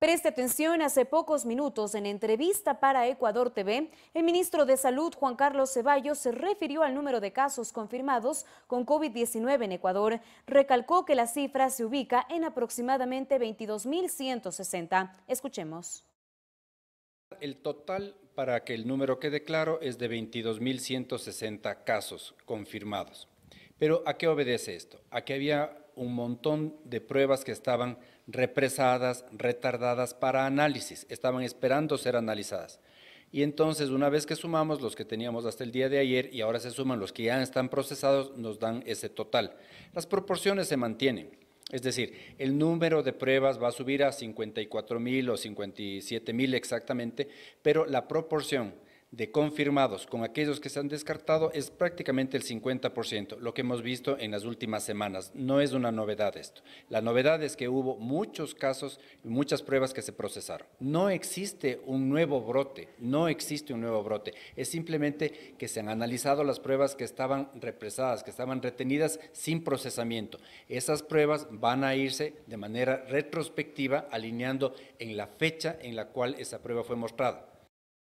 Preste atención, hace pocos minutos en entrevista para Ecuador TV, el ministro de Salud Juan Carlos Ceballos se refirió al número de casos confirmados con COVID-19 en Ecuador. Recalcó que la cifra se ubica en aproximadamente 22.160. Escuchemos. El total, para que el número quede claro, es de 22.160 casos confirmados. Pero ¿a qué obedece esto? A qué había un montón de pruebas que estaban represadas, retardadas para análisis, estaban esperando ser analizadas. Y entonces, una vez que sumamos los que teníamos hasta el día de ayer y ahora se suman los que ya están procesados, nos dan ese total. Las proporciones se mantienen. Es decir, el número de pruebas va a subir a 54 mil o 57 mil exactamente, pero la proporción de confirmados con aquellos que se han descartado es prácticamente el 50%, lo que hemos visto en las últimas semanas. No es una novedad esto. La novedad es que hubo muchos casos y muchas pruebas que se procesaron. No existe un nuevo brote, no existe un nuevo brote. Es simplemente que se han analizado las pruebas que estaban represadas, que estaban retenidas sin procesamiento. Esas pruebas van a irse de manera retrospectiva alineando en la fecha en la cual esa prueba fue mostrada.